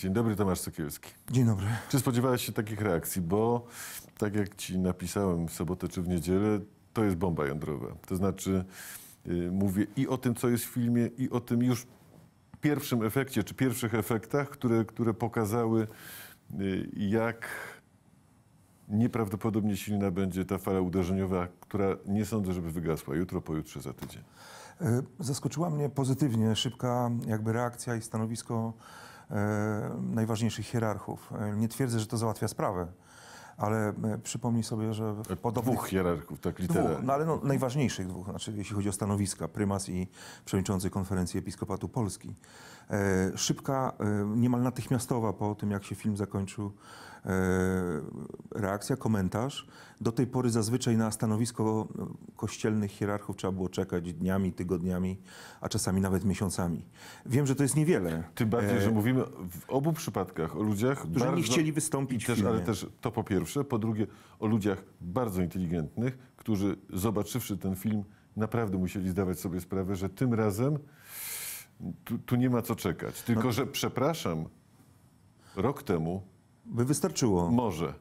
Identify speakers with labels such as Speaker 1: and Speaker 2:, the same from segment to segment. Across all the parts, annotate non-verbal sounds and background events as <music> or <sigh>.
Speaker 1: Dzień dobry, Tomasz Sokielski. Dzień dobry. Czy spodziewałeś się takich reakcji? Bo tak jak ci napisałem w sobotę czy w niedzielę, to jest bomba jądrowa. To znaczy yy, mówię i o tym, co jest w filmie, i o tym już pierwszym efekcie, czy pierwszych efektach, które, które pokazały, yy, jak nieprawdopodobnie silna będzie ta fala uderzeniowa, która nie sądzę, żeby wygasła jutro, pojutrze, za tydzień.
Speaker 2: Y, zaskoczyła mnie pozytywnie szybka jakby reakcja i stanowisko E, najważniejszych hierarchów. E, nie twierdzę, że to załatwia sprawę ale e, przypomnij sobie, że... E, podobnych, dwóch hierarchów, tak, literę. no ale no, najważniejszych dwóch, znaczy jeśli chodzi o stanowiska, prymas i przewodniczący konferencji Episkopatu Polski. E, szybka, e, niemal natychmiastowa po tym, jak się film zakończył, e, reakcja, komentarz. Do tej pory zazwyczaj na stanowisko e, kościelnych hierarchów trzeba było czekać dniami, tygodniami, a czasami nawet miesiącami. Wiem, że to jest niewiele. Tym bardziej, że mówimy w obu przypadkach o ludziach, którzy bardzo... nie chcieli wystąpić też, Ale też
Speaker 1: to po pierwsze pierwsze. Po drugie, o ludziach bardzo inteligentnych, którzy zobaczywszy ten film, naprawdę musieli zdawać sobie sprawę, że tym razem tu, tu nie ma co czekać. Tylko, no. że przepraszam, rok temu.
Speaker 2: By wystarczyło. Może,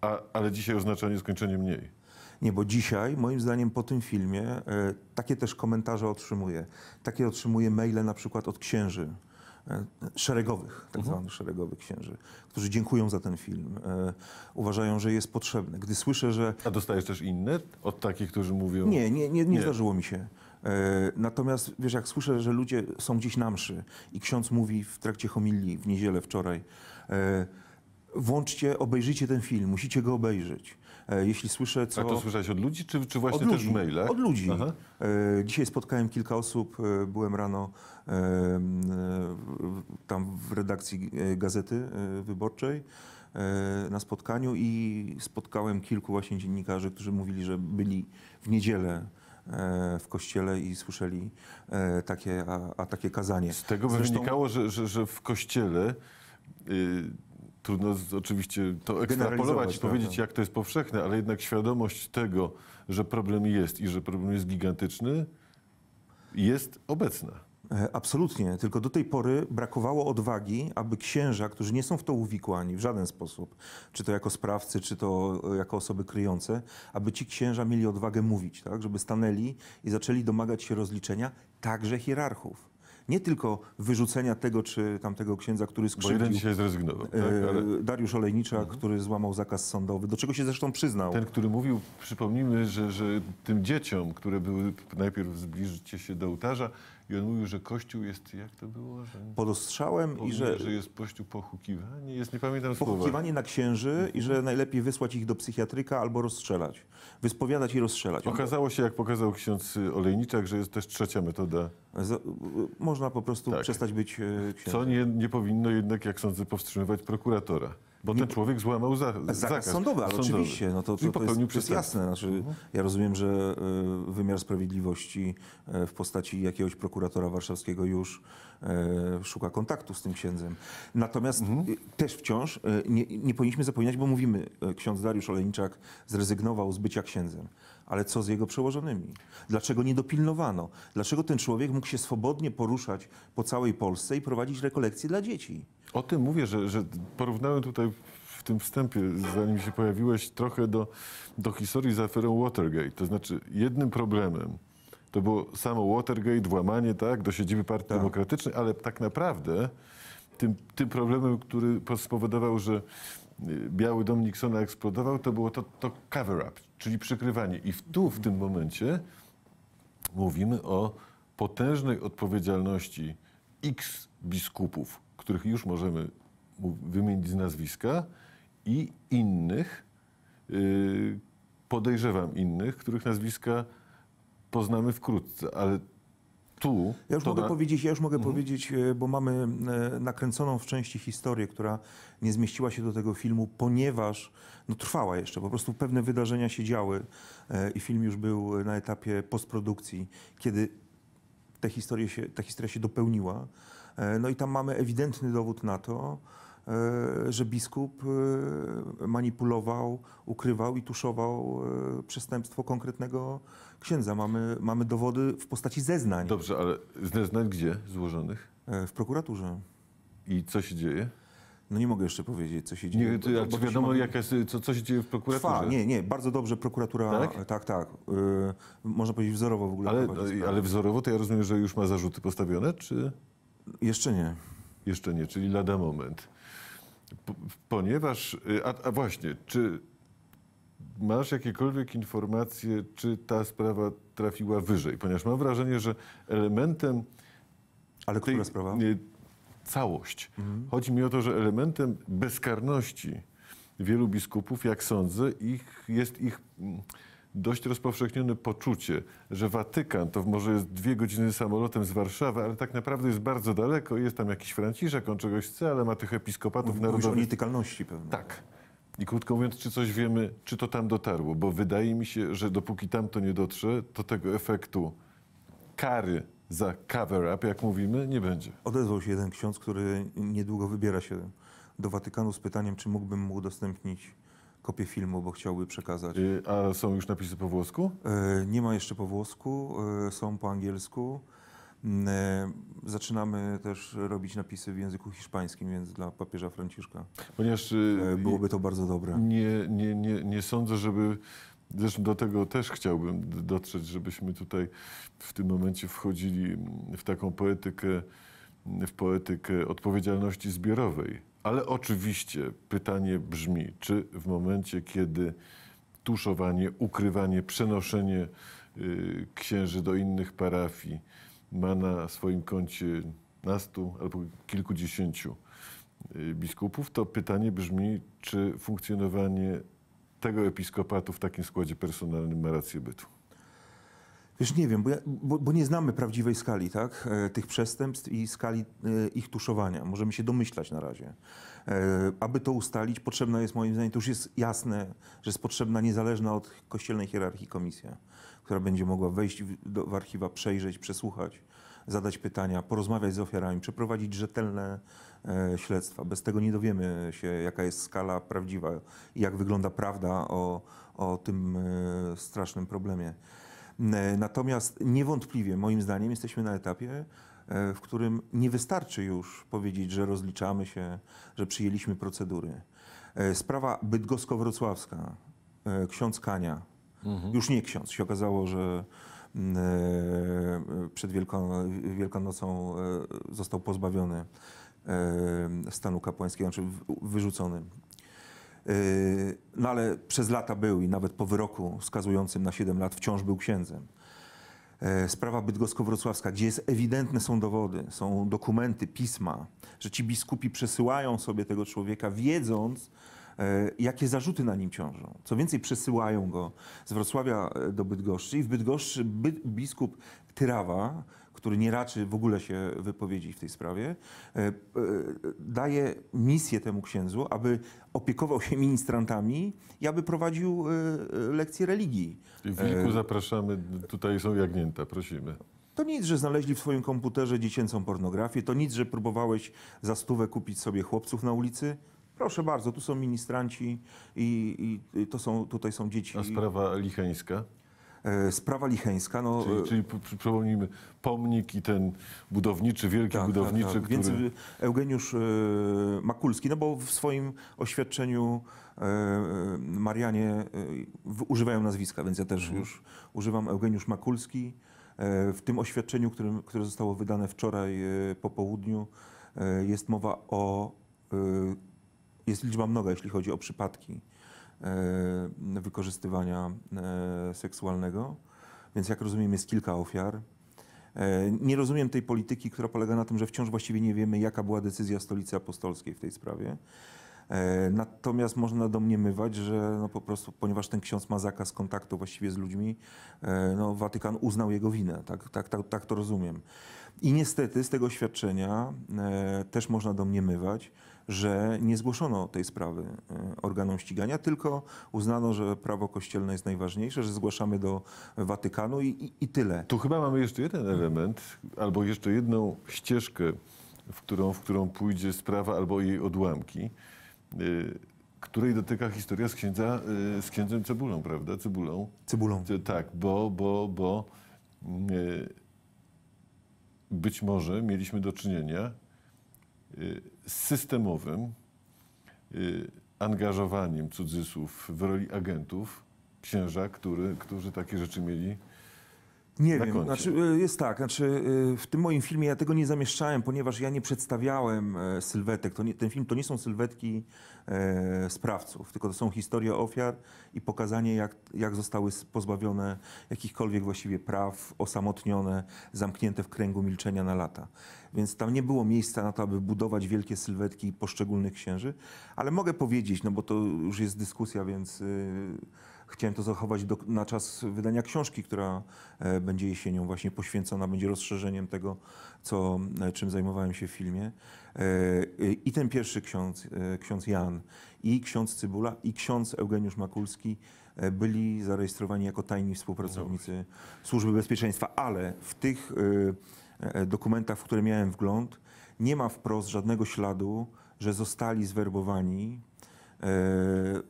Speaker 2: a, ale dzisiaj oznacza nieskończenie mniej. Nie, bo dzisiaj, moim zdaniem, po tym filmie y, takie też komentarze otrzymuję. Takie otrzymuję maile na przykład od księży, E, szeregowych, tak mhm. zwanych szeregowych księży, którzy dziękują za ten film, e, uważają, że jest potrzebny. Gdy słyszę, że... A dostajesz też inne od takich, którzy mówią... Nie, nie, nie, nie, nie. zdarzyło mi się. E, natomiast wiesz, jak słyszę, że ludzie są gdzieś na mszy i ksiądz mówi w trakcie homilii w niedzielę wczoraj, włączcie, obejrzyjcie ten film, musicie go obejrzeć. E, jeśli słyszę co... A to słyszałeś od ludzi, czy, czy właśnie od też ludzi, w maile? Od ludzi. Aha. E, dzisiaj spotkałem kilka osób, e, byłem rano tam w redakcji Gazety Wyborczej na spotkaniu i spotkałem kilku właśnie dziennikarzy, którzy mówili, że byli w niedzielę w kościele i słyszeli takie, a, a takie kazanie. Z tego by Zresztą... wynikało,
Speaker 1: że, że, że w kościele y, trudno z, oczywiście to ekstrapolować i powiedzieć, jak to jest powszechne, ale jednak świadomość tego,
Speaker 2: że problem jest i że problem jest gigantyczny, jest obecna. E, absolutnie, tylko do tej pory brakowało odwagi, aby księża, którzy nie są w to uwikłani w żaden sposób, czy to jako sprawcy, czy to e, jako osoby kryjące, aby ci księża mieli odwagę mówić, tak? żeby stanęli i zaczęli domagać się rozliczenia także hierarchów nie tylko wyrzucenia tego czy tamtego księdza, który skrzywdził... Bo jeden dzisiaj zrezygnował. E, tak, ale... Dariusz Olejnicza, mhm. który złamał zakaz sądowy, do czego się zresztą przyznał. Ten, który mówił, przypomnijmy, że,
Speaker 1: że tym dzieciom, które były najpierw zbliżcie się do ołtarza, i on mówił, że Kościół jest, jak to było? Że... Pod ostrzałem i że... że jest Kościół pochukiwanie, jest, nie pamiętam słowa. Pochukiwanie
Speaker 2: na księży i że mhm. najlepiej wysłać ich do psychiatryka albo rozstrzelać. Wyspowiadać i rozstrzelać. Okazało się, jak pokazał ksiądz Olejniczak, że jest też trzecia metoda. Z
Speaker 1: można po prostu tak. przestać być e, księdzem. Co nie, nie powinno jednak, jak sądzę, powstrzymywać prokuratora.
Speaker 2: Bo ten człowiek złamał za, zakaz, zakaz sądowy, ale sądowy. oczywiście. No to, to, to, jest, to jest jasne. Znaczy, mhm. Ja rozumiem, że y, wymiar sprawiedliwości y, w postaci jakiegoś prokuratora warszawskiego już y, szuka kontaktu z tym księdzem. Natomiast mhm. też wciąż nie, nie powinniśmy zapominać, bo mówimy, ksiądz Dariusz Olejniczak zrezygnował z bycia księdzem ale co z jego przełożonymi? Dlaczego nie dopilnowano? Dlaczego ten człowiek mógł się swobodnie poruszać po całej Polsce i prowadzić rekolekcje dla dzieci? O tym mówię, że, że porównałem tutaj
Speaker 1: w tym wstępie, zanim się pojawiłeś, trochę do, do historii z aferą Watergate. To znaczy, jednym problemem to było samo Watergate, włamanie tak, do siedziby Partii tak. Demokratycznej, ale tak naprawdę tym, tym problemem, który spowodował, że y, Biały Dom Nixona eksplodował, to było to, to cover-up czyli przykrywanie. I w, tu, w tym momencie mówimy o potężnej odpowiedzialności x biskupów, których już możemy wymienić z nazwiska, i innych, y, podejrzewam innych, których nazwiska poznamy wkrótce, ale tu... Ja już mogę powiedzieć,
Speaker 2: ja już mogę mhm. powiedzieć, e, bo mamy e, nakręconą w części historię, która nie zmieściła się do tego filmu, ponieważ no, trwała jeszcze. Po prostu pewne wydarzenia się działy e, i film już był na etapie postprodukcji, kiedy te historie się, ta historia się dopełniła. No i tam mamy ewidentny dowód na to, E, że biskup e, manipulował, ukrywał i tuszował e, przestępstwo konkretnego księdza. Mamy, mamy dowody w postaci zeznań. Dobrze, ale zeznań gdzie złożonych? W prokuraturze. I co się dzieje? No nie mogę jeszcze powiedzieć, co się dzieje. Nie, to, wiadomo, mogę...
Speaker 1: jest, co, co się dzieje w prokuraturze? Trwa, nie, nie,
Speaker 2: bardzo dobrze prokuratura, tak, tak, tak yy, można powiedzieć wzorowo w ogóle. Ale, ale wzorowo to ja rozumiem, że już ma zarzuty postawione,
Speaker 1: czy? Jeszcze nie. Jeszcze nie, czyli lada moment. P ponieważ, y, a, a właśnie, czy masz jakiekolwiek informacje, czy ta sprawa trafiła wyżej? Ponieważ mam wrażenie, że elementem. Ale która tej, sprawa? Nie, y, całość. Mhm. Chodzi mi o to, że elementem bezkarności wielu biskupów, jak sądzę, ich, jest ich mm, dość rozpowszechnione poczucie, że Watykan to może jest dwie godziny samolotem z Warszawy, ale tak naprawdę jest bardzo daleko. Jest tam jakiś Franciszek, on czegoś chce, ale ma tych episkopatów narodowych. o nietykalności pewnie. Tak. I krótko mówiąc, czy coś wiemy, czy to tam dotarło? Bo wydaje mi się, że dopóki tam to nie dotrze, to tego efektu kary za cover-up, jak mówimy,
Speaker 2: nie będzie. Odezwał się jeden ksiądz, który niedługo wybiera się do Watykanu z pytaniem, czy mógłbym mu udostępnić kopię filmu, bo chciałby przekazać. Y, a są już napisy po włosku? Y, nie ma jeszcze po włosku, y, są po angielsku. Mm, zaczynamy też robić napisy w języku hiszpańskim, więc dla papieża Franciszka. Ponieważ byłoby to bardzo dobre.
Speaker 1: Nie, nie, nie, nie sądzę, żeby. Zresztą do tego też chciałbym dotrzeć, żebyśmy tutaj w tym momencie wchodzili w taką poetykę, w poetykę odpowiedzialności zbiorowej ale oczywiście pytanie brzmi, czy w momencie, kiedy tuszowanie, ukrywanie, przenoszenie y, księży do innych parafii ma na swoim koncie nastu albo kilkudziesięciu y, biskupów, to pytanie brzmi, czy funkcjonowanie tego episkopatu w takim składzie personalnym ma rację
Speaker 2: bytu. Wiesz, nie wiem, bo, ja, bo, bo, nie znamy prawdziwej skali tak, e, tych przestępstw i skali e, ich tuszowania. Możemy się domyślać na razie. E, aby to ustalić, potrzebna jest moim zdaniem, to już jest jasne, że jest potrzebna niezależna od kościelnej hierarchii komisja, która będzie mogła wejść w, do, w archiwa, przejrzeć, przesłuchać, zadać pytania, porozmawiać z ofiarami, przeprowadzić rzetelne e, śledztwa. Bez tego nie dowiemy się, jaka jest skala prawdziwa i jak wygląda prawda o, o tym e, strasznym problemie. E, natomiast niewątpliwie, moim zdaniem, jesteśmy na etapie, e, w którym nie wystarczy już powiedzieć, że rozliczamy się, że przyjęliśmy procedury. E, sprawa bydgosko-wrocławska, ksiądz Kania, mhm. już nie ksiądz, się okazało, że przed Wielką, Wielkanocą został pozbawiony stanu kapłańskiego, znaczy wyrzucony Yy, no ale przez lata był i nawet po wyroku skazującym na 7 lat wciąż był księdzem. Yy, sprawa bydgosko-wrocławska, gdzie jest ewidentne są dowody, są dokumenty, pisma, że ci biskupi przesyłają sobie tego człowieka, wiedząc, yy, jakie zarzuty na nim ciążą. Co więcej, przesyłają go z Wrocławia do Bydgoszczy i w Bydgoszczy biskup Tyrawa który nie raczy w ogóle się wypowiedzieć w tej sprawie, e, e, daje misję temu księdzu, aby opiekował się <laughs> ministrantami i aby prowadził e, lekcje religii. W
Speaker 1: zapraszamy, tutaj są jagnięta, prosimy.
Speaker 2: To nic, że znaleźli w swoim komputerze dziecięcą pornografię, to nic, że próbowałeś za stówę kupić sobie chłopców na ulicy. Proszę bardzo, tu są ministranci i, i to są, tutaj są dzieci. A sprawa licheńska? E, sprawa licheńska. No, czyli, e, czyli przypomnijmy, pomnik i ten budowniczy,
Speaker 1: wielki tak, tak budowniczy. Tak, tak. Który... Więc
Speaker 2: e, Eugeniusz Makulski, no bo w swoim oświadczeniu Marianie używają nazwiska, więc ja też mhm. już używam Eugeniusz Makulski. W tym oświadczeniu, którym, które zostało wydane wczoraj po południu, jest mowa o. Jest liczba mnoga, jeśli chodzi o przypadki E, wykorzystywania e, seksualnego, więc jak rozumiem jest kilka ofiar. E, nie rozumiem tej polityki, która polega na tym, że wciąż właściwie nie wiemy, jaka była decyzja stolicy apostolskiej w tej sprawie. Natomiast można domniemywać, że no po prostu, ponieważ ten ksiądz ma zakaz kontaktu właściwie z ludźmi, no Watykan uznał jego winę. Tak, tak, tak, tak to rozumiem. I niestety z tego świadczenia też można domniemywać, że nie zgłoszono tej sprawy e, organom ścigania, tylko uznano, że prawo kościelne jest najważniejsze, że zgłaszamy do Watykanu i, i, i tyle. Tu chyba mamy jeszcze jeden element, albo jeszcze jedną
Speaker 1: ścieżkę, w którą, w którą pójdzie sprawa albo jej odłamki e, której dotyka historia z, księdza, e, z księdzem Cebulą, prawda? Cebulą. Cebulą. Tak, bo, bo, bo być może mieliśmy do czynienia systemowym y, angażowaniem cudzysłów w roli agentów księża, który, którzy takie rzeczy mieli nie na wiem, koncie. znaczy,
Speaker 2: e, jest tak, znaczy, e, w tym moim filmie ja tego nie zamieszczałem, ponieważ ja nie przedstawiałem e, sylwetek. Nie, ten film to nie są sylwetki e, sprawców, tylko to są historie ofiar i pokazanie, jak, jak zostały pozbawione jakichkolwiek właściwie praw, osamotnione, zamknięte w kręgu milczenia na lata. Więc tam nie było miejsca na to, aby budować wielkie sylwetki poszczególnych księży, ale mogę powiedzieć, no bo to już jest dyskusja, więc... Y, Chciałem to zachować do, na czas wydania książki, która e, będzie jesienią właśnie poświęcona, będzie rozszerzeniem tego, co, e, czym zajmowałem się w filmie. E, I ten pierwszy ksiądz, ksiądz Jan, i ksiądz Cybula, i ksiądz Eugeniusz Makulski byli zarejestrowani jako tajni współpracownicy Służby Bezpieczeństwa, ale w tych dokumentach, w które miałem wgląd, nie ma wprost żadnego śladu, że zostali zwerbowani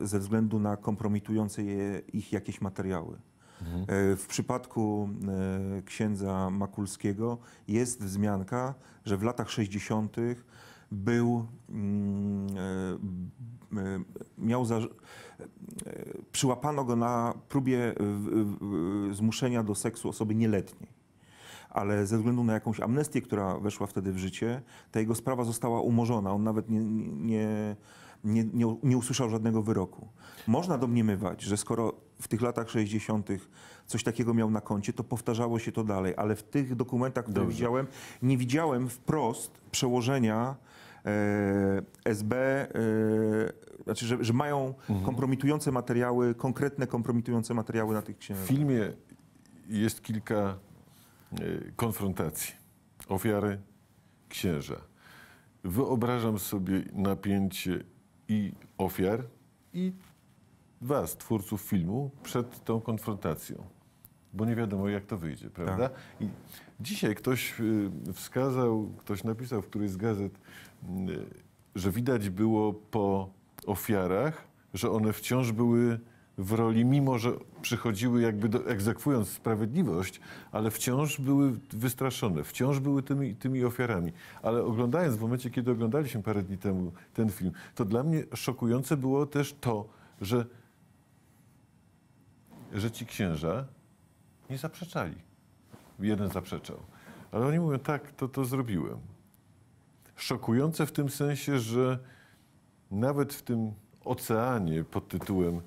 Speaker 2: E, ze względu na kompromitujące je, ich jakieś materiały. Mhm. E, w przypadku e, księdza Makulskiego jest wzmianka, że w latach 60. był mm, miał za, przyłapano go na próbie zmuszenia do seksu osoby nieletniej ale ze względu na jakąś amnestię, która weszła wtedy w życie, ta jego sprawa została umorzona. On nawet nie, nie nie, nie, nie usłyszał żadnego wyroku. Można domniemywać, że skoro w tych latach 60. coś takiego miał na koncie, to powtarzało się to dalej, ale w tych dokumentach, które Dobrze. widziałem, nie widziałem wprost przełożenia e, SB, e, znaczy, że, że mają mhm. kompromitujące materiały, konkretne kompromitujące materiały na tych księgach. W filmie
Speaker 1: jest kilka e, konfrontacji. Ofiary księża. Wyobrażam sobie napięcie i ofiar, i was, twórców filmu, przed tą konfrontacją. Bo nie wiadomo, jak to wyjdzie, prawda? Tak. I dzisiaj ktoś y, wskazał, ktoś napisał w którejś z gazet, y, że widać było po ofiarach, że one wciąż były w roli, mimo że przychodziły jakby do, egzekwując sprawiedliwość, ale wciąż były wystraszone, wciąż były tymi, tymi ofiarami. Ale oglądając, w momencie kiedy oglądaliśmy parę dni temu ten film, to dla mnie szokujące było też to, że, że ci księża nie zaprzeczali. Jeden zaprzeczał. Ale oni mówią, tak, to to zrobiłem. Szokujące w tym sensie, że nawet w tym oceanie pod tytułem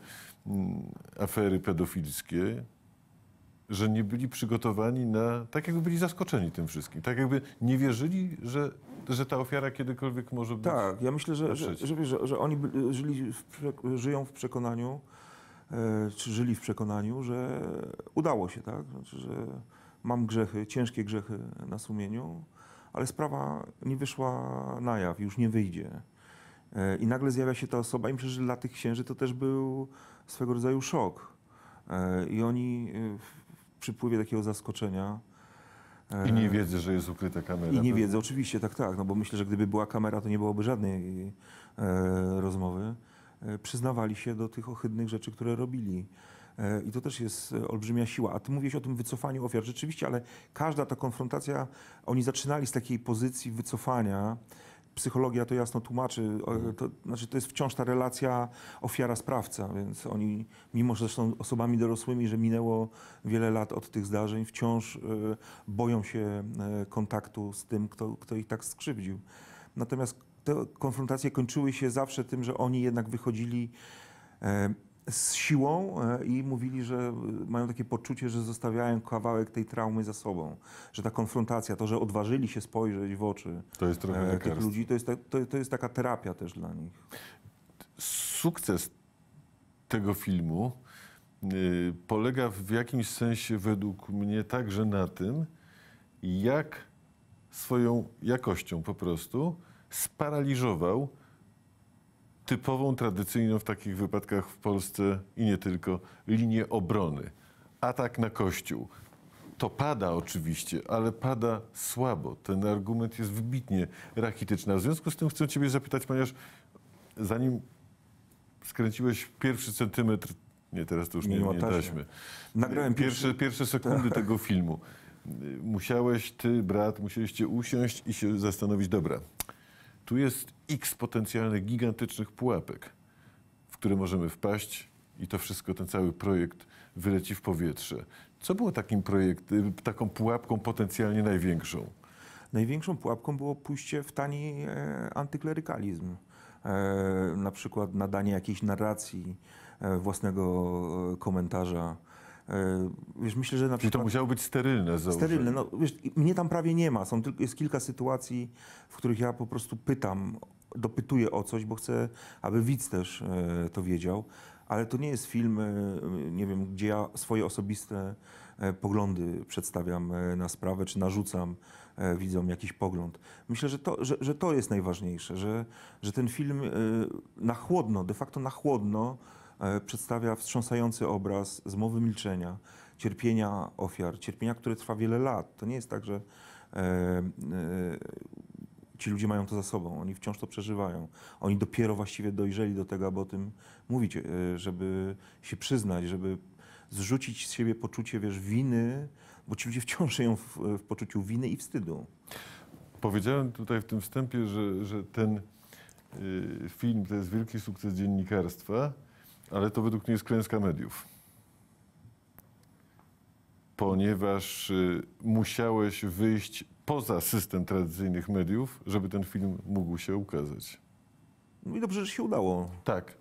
Speaker 1: Mm, afery pedofilskie, że nie byli przygotowani na. Tak jakby byli zaskoczeni tym wszystkim. Tak jakby nie wierzyli, że, że ta ofiara kiedykolwiek może być. Tak, ja myślę, że, że,
Speaker 2: że, że, oni żyli w, żyją w przekonaniu, e, czy żyli w przekonaniu, że udało się, tak? Znaczy, że mam grzechy, ciężkie grzechy na sumieniu, ale sprawa nie wyszła na jaw, już nie wyjdzie. E, I nagle zjawia się ta osoba i myślę, że dla tych księży to też był swego rodzaju szok. E, I oni e, w przypływie takiego zaskoczenia. I nie wiedzą, że jest ukryta kamera. I nie tak? wiedzą, oczywiście, tak, tak. No bo myślę, że gdyby była kamera, to nie byłoby żadnej rozmowy. Przyznawali się do tych ohydnych rzeczy, które robili. I to też jest olbrzymia siła. A ty mówisz o tym wycofaniu ofiar. Rzeczywiście, ale każda ta konfrontacja, oni zaczynali z takiej pozycji wycofania psychologia to jasno tłumaczy. Mhm. To, znaczy, to jest wciąż ta relacja ofiara-sprawca, więc oni, mimo że są osobami dorosłymi, że minęło wiele lat od tych zdarzeń, wciąż e, boją się e, kontaktu z tym, kto, kto ich tak skrzywdził. Natomiast te konfrontacje kończyły się zawsze tym, że oni jednak wychodzili e, z siłą e, i mówili, że e, mają takie poczucie, że zostawiają kawałek tej traumy za sobą. Że ta konfrontacja, to, że odważyli się spojrzeć w oczy
Speaker 1: to jest trochę e, tych ludzi,
Speaker 2: to jest, ta, to, to jest taka terapia też dla nich.
Speaker 1: Sukces tego filmu y, polega w jakimś sensie według mnie także na tym, jak swoją jakością po prostu sparaliżował typową, tradycyjną w takich wypadkach w Polsce i nie tylko linię obrony. Atak na Kościół. To pada oczywiście, ale pada słabo. Ten argument jest wybitnie rachityczny. A w związku z tym chcę Ciebie zapytać, ponieważ zanim skręciłeś pierwszy centymetr, nie, teraz to już nie, nie, nie Nagrałem pierwsze, pierwszy... pierwsze sekundy <laughs> tego filmu. Musiałeś, ty, brat, musieliście usiąść i się zastanowić, dobra, tu jest x potencjalnych gigantycznych pułapek, w które możemy wpaść i to wszystko, ten cały projekt wyleci w powietrze.
Speaker 2: Co było takim projekt, y, taką pułapką potencjalnie największą? Największą pułapką było pójście w tani e, antyklerykalizm. E, na przykład nadanie jakiejś narracji, e, własnego komentarza E, wiesz, myślę, że na przykład... Czyli to musiało być sterylne założenie. Sterylne. No, wiesz, mnie tam prawie nie ma. Są tylko, jest kilka sytuacji, w których ja po prostu pytam, dopytuję o coś, bo chcę, aby widz też e, to wiedział. Ale to nie jest film, e, nie wiem, gdzie ja swoje osobiste poglądy przedstawiam na sprawę, czy narzucam widzom jakiś pogląd. Myślę, że to, że, że to jest najważniejsze, że, że ten film na chłodno, de facto na chłodno E, przedstawia wstrząsający obraz zmowy milczenia, cierpienia ofiar, cierpienia, które trwa wiele lat. To nie jest tak, że e, e, ci ludzie mają to za sobą, oni wciąż to przeżywają. Oni dopiero właściwie dojrzeli do tego, aby o tym mówić, e, żeby się przyznać, żeby zrzucić z siebie poczucie wiesz, winy, bo ci ludzie wciąż żyją w, w poczuciu winy i wstydu.
Speaker 1: Powiedziałem tutaj w tym wstępie, że, że ten y, film to jest wielki sukces dziennikarstwa ale to według mnie jest klęska mediów. Ponieważ y, musiałeś wyjść poza system tradycyjnych mediów, żeby ten film mógł się ukazać. No i dobrze, że się udało. Tak.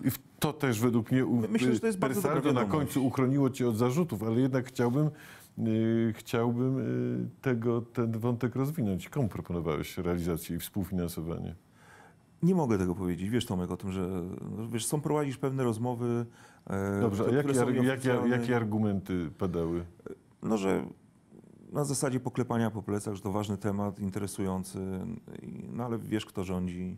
Speaker 1: I to też według mnie Myślę, że to jest y, bardzo na końcu uchroniło cię od zarzutów, ale jednak chciałbym, yy, chciałbym yy, tego, ten wątek rozwinąć. Komu
Speaker 2: proponowałeś realizację i współfinansowanie? Nie mogę tego powiedzieć. Wiesz Tomek o tym, że no, wiesz, są prowadzisz pewne rozmowy. E, Dobrze, a jakie, jakie, jakie, jakie argumenty padały? E, no, że na zasadzie poklepania po plecach, że to ważny temat, interesujący, no ale wiesz kto rządzi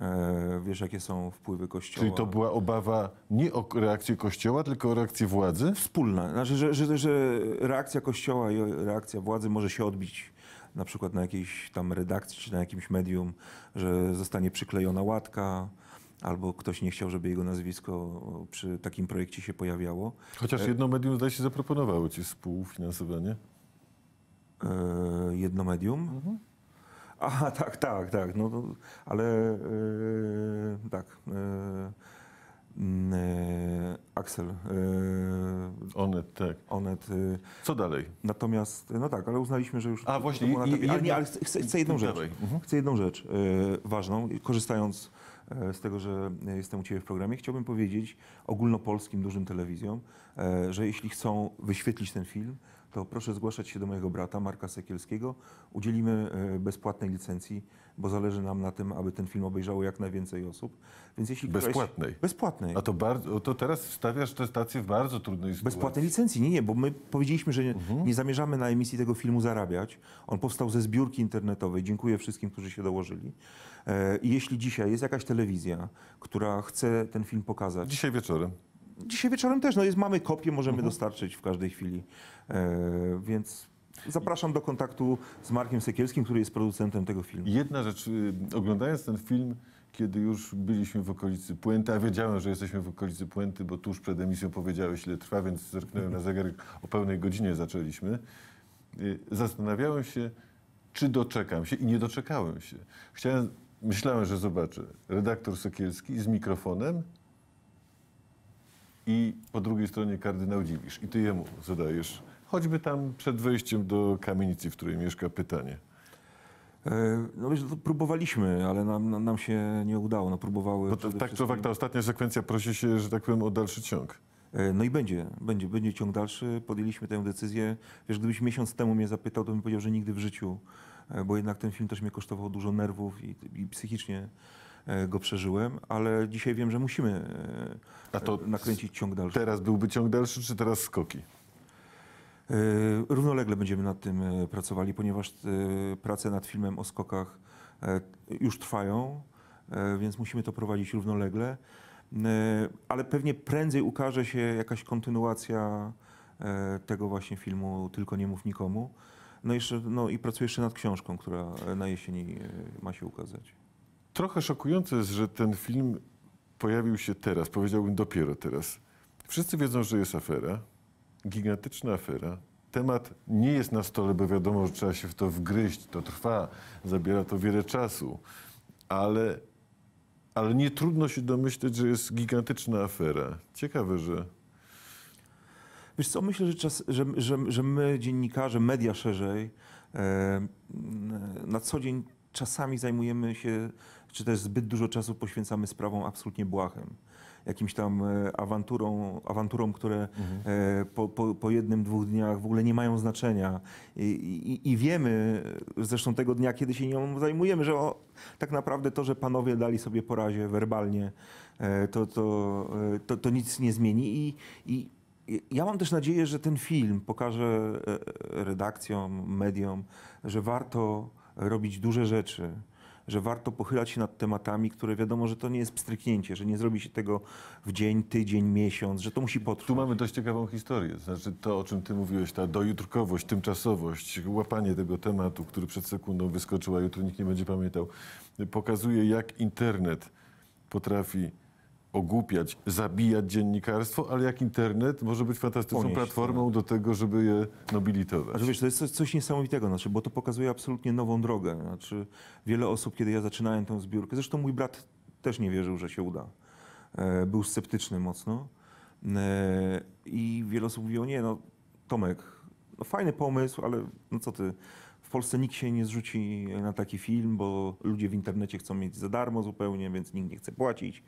Speaker 2: e, wiesz, jakie są wpływy Kościoła. Czyli to była obawa nie o reakcję Kościoła, tylko o reakcję władzy? Wspólna. Znaczy, że, że, że reakcja Kościoła i reakcja władzy może się odbić na przykład na jakiejś tam redakcji czy na jakimś medium, że zostanie przyklejona łatka, albo ktoś nie chciał, żeby jego nazwisko przy takim projekcie się pojawiało. Chociaż e, jedno medium zdaje się zaproponowało ci współfinansowanie. E, jedno medium? Mhm. Aha, tak, tak, tak. No, ale e, tak. E, Mm, e, Axel. E, Onet, tak. Onet. E, Co dalej? Natomiast, no tak, ale uznaliśmy, że już... A właśnie, i, nie, ale chcę, chcę jedną rzecz. Mhm. Chcę jedną rzecz ważną, korzystając z tego, że jestem u Ciebie w programie, chciałbym powiedzieć ogólnopolskim dużym telewizjom, że jeśli chcą wyświetlić ten film, to proszę zgłaszać się do mojego brata Marka Sekielskiego. Udzielimy e, bezpłatnej licencji, bo zależy nam na tym, aby ten film obejrzało jak najwięcej osób. Więc jeśli bezpłatnej? Bezpłatnej. A to, bardzo, to teraz stawiasz te stacje w bardzo trudnej sytuacji. Bezpłatnej licencji, nie, nie, bo my powiedzieliśmy, że nie, mhm. nie zamierzamy na emisji tego filmu zarabiać. On powstał ze zbiórki internetowej. Dziękuję wszystkim, którzy się dołożyli. E, I jeśli dzisiaj jest jakaś telewizja, która chce ten film pokazać... Dzisiaj wieczorem. Dzisiaj wieczorem też, no jest, mamy kopię, możemy mhm. dostarczyć w każdej chwili, e, więc Zapraszam do kontaktu z Markiem Sekielskim, który jest producentem tego filmu. Jedna rzecz, y, oglądając ten film, kiedy już byliśmy w okolicy Puenty,
Speaker 1: a wiedziałem, że jesteśmy w okolicy Puenty, bo tuż przed emisją powiedziałeś, ile trwa, więc zerknąłem na zegarek, o pełnej godzinie zaczęliśmy. Y, zastanawiałem się, czy doczekam się i nie doczekałem się. Chciałem, myślałem, że zobaczę redaktor Sekielski z mikrofonem i po drugiej stronie kardynał Dziwisz. I ty jemu zadajesz, choćby tam przed wejściem do kamienicy, w której mieszka, pytanie. E,
Speaker 2: no wiesz, to próbowaliśmy, ale nam, nam się nie udało. No, próbowały to, tak wszystkim... to ta ostatnia sekwencja prosi się, że tak powiem, o dalszy ciąg. E, no i będzie, będzie, będzie ciąg dalszy. Podjęliśmy tę decyzję. Wiesz, gdybyś miesiąc temu mnie zapytał, to bym powiedział, że nigdy w życiu, e, bo jednak ten film też mnie kosztował dużo nerwów i, i psychicznie. E, go przeżyłem, ale dzisiaj wiem, że musimy e, A to nakręcić ciąg dalszy. Teraz byłby ciąg dalszy, czy teraz skoki? E, równolegle będziemy nad tym pracowali, ponieważ prace nad filmem o skokach już trwają, więc musimy to prowadzić równolegle. Ale pewnie prędzej ukaże się jakaś kontynuacja tego właśnie filmu Tylko nie mów nikomu. No, jeszcze, no i pracuję jeszcze nad książką, która na jesieni ma się ukazać trochę szokujące jest, że ten film pojawił
Speaker 1: się teraz, powiedziałbym dopiero teraz. Wszyscy wiedzą, że jest afera, gigantyczna afera. Temat nie jest na stole, bo wiadomo, że trzeba się w to wgryźć, to trwa, zabiera to wiele czasu, ale, ale nie trudno się domyśleć, że
Speaker 2: jest gigantyczna afera. Ciekawe, że Wiesz co, myślę, że, czas, że, że, że my dziennikarze, media szerzej, e, na co dzień czasami zajmujemy się, czy też zbyt dużo czasu poświęcamy sprawom absolutnie błahym. Jakimś tam e, awanturą, awanturom, które mhm. E, po, po, po, jednym, dwóch dniach w ogóle nie mają znaczenia. I, i, I, wiemy, zresztą tego dnia, kiedy się nią zajmujemy, że o, tak naprawdę to, że panowie dali sobie porazie werbalnie, e, to, to, to, to nic nie zmieni. I, i ja mam też nadzieję, że ten film pokaże redakcjom, mediom, że warto robić duże rzeczy, że warto pochylać się nad tematami, które wiadomo, że to nie jest pstryknięcie, że nie zrobi się tego w dzień, tydzień, miesiąc, że to musi potrwać. Tu mamy dość ciekawą historię. Znaczy to, o czym ty
Speaker 1: mówiłeś, ta dojutrkowość, tymczasowość, łapanie tego tematu, który przed sekundą wyskoczył, a jutro nikt nie będzie pamiętał, pokazuje jak internet potrafi ogłupiać, zabijać dziennikarstwo, ale jak internet może być
Speaker 2: fantastyczną Ponieść, platformą tak. do tego, żeby je nobilitować. Znaczy, wiesz, to jest coś, coś, niesamowitego, znaczy, bo to pokazuje absolutnie nową drogę. Znaczy, wiele osób, kiedy ja zaczynałem tę zbiórkę, zresztą mój brat też nie wierzył, że się uda. E, był sceptyczny mocno e, i wiele osób mówiło, nie no, Tomek, no fajny pomysł, ale no co ty, Polsce nikt się nie zrzuci na taki film, bo ludzie w internecie chcą mieć za darmo zupełnie, więc nikt nie chce płacić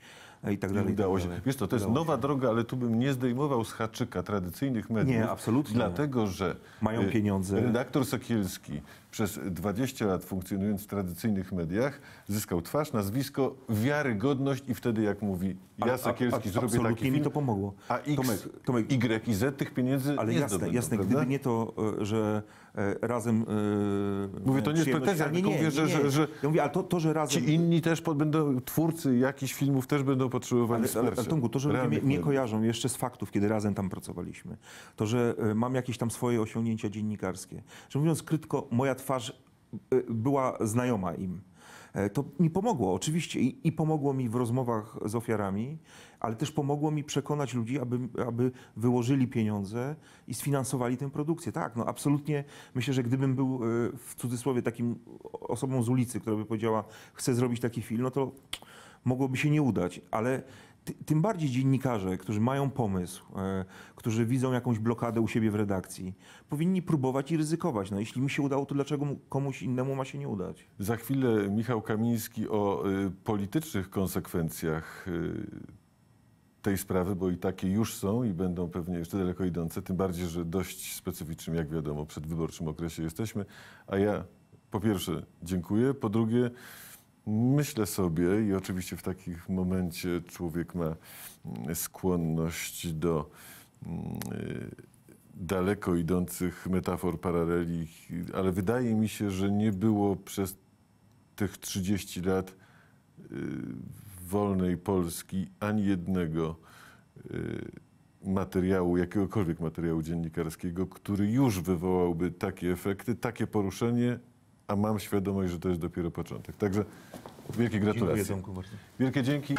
Speaker 2: e, i tak dalej. I tak udało się. Wiesz to, to jest nowa się. droga, ale tu bym nie zdejmował z haczyka tradycyjnych mediów. Nie, absolutnie.
Speaker 1: Dlatego, że mają e, pieniądze. Redaktor Sokielski, przez 20 lat funkcjonując w tradycyjnych mediach, zyskał twarz, nazwisko, wiarygodność i wtedy, jak mówi ja Sekielski, zrobię taki film. mi to pomogło. A X, Tomek,
Speaker 2: Tomek, Y i Z tych pieniędzy Ale nie jasne, jasne gdyby nie to, e, że e, razem... E, mówię, to nie jest pretensja, nie, nie, mówię, nie, że, że, że... Ja mówię, ale to, to, że razem... Ci inni też pod, będą, twórcy jakichś filmów też będą potrzebowali ale, Ale, ale Tomku, to, że Realnych mnie, mnie kojarzą jeszcze z faktów, kiedy razem tam pracowaliśmy, to, że mam jakieś tam swoje osiągnięcia dziennikarskie, że mówiąc krótko, moja twarz twarz y, była znajoma im. E, to mi pomogło oczywiście i, i pomogło mi w rozmowach z ofiarami, ale też pomogło mi przekonać ludzi, aby, aby wyłożyli pieniądze i sfinansowali tę produkcję. Tak, no absolutnie myślę, że gdybym był e, w cudzysłowie takim osobą z ulicy, która by powiedziała, chcę zrobić taki film, no to mogłoby się nie udać, ale tym bardziej dziennikarze, którzy mają pomysł, e, którzy widzą jakąś blokadę u siebie w redakcji, powinni próbować i ryzykować. No, jeśli mi się udało, to dlaczego komuś innemu ma się nie udać?
Speaker 1: Za chwilę Michał Kamiński o e, politycznych konsekwencjach e, tej sprawy, bo i takie już są i będą pewnie jeszcze daleko idące, tym bardziej, że dość specyficznym, jak wiadomo, przedwyborczym okresie jesteśmy. A ja po pierwsze dziękuję, po drugie Myślę sobie i oczywiście w takich momencie człowiek ma mm, skłonność do mm, y, daleko idących metafor paraleli, ale wydaje mi się, że nie było przez tych 30 lat y, wolnej Polski ani jednego y, materiału, jakiegokolwiek materiału dziennikarskiego, który już wywołałby takie efekty, takie poruszenie a mam świadomość, że to jest dopiero początek. Także wielkie gratulacje. Dziękuję Tomku bardzo. Wielkie dzięki.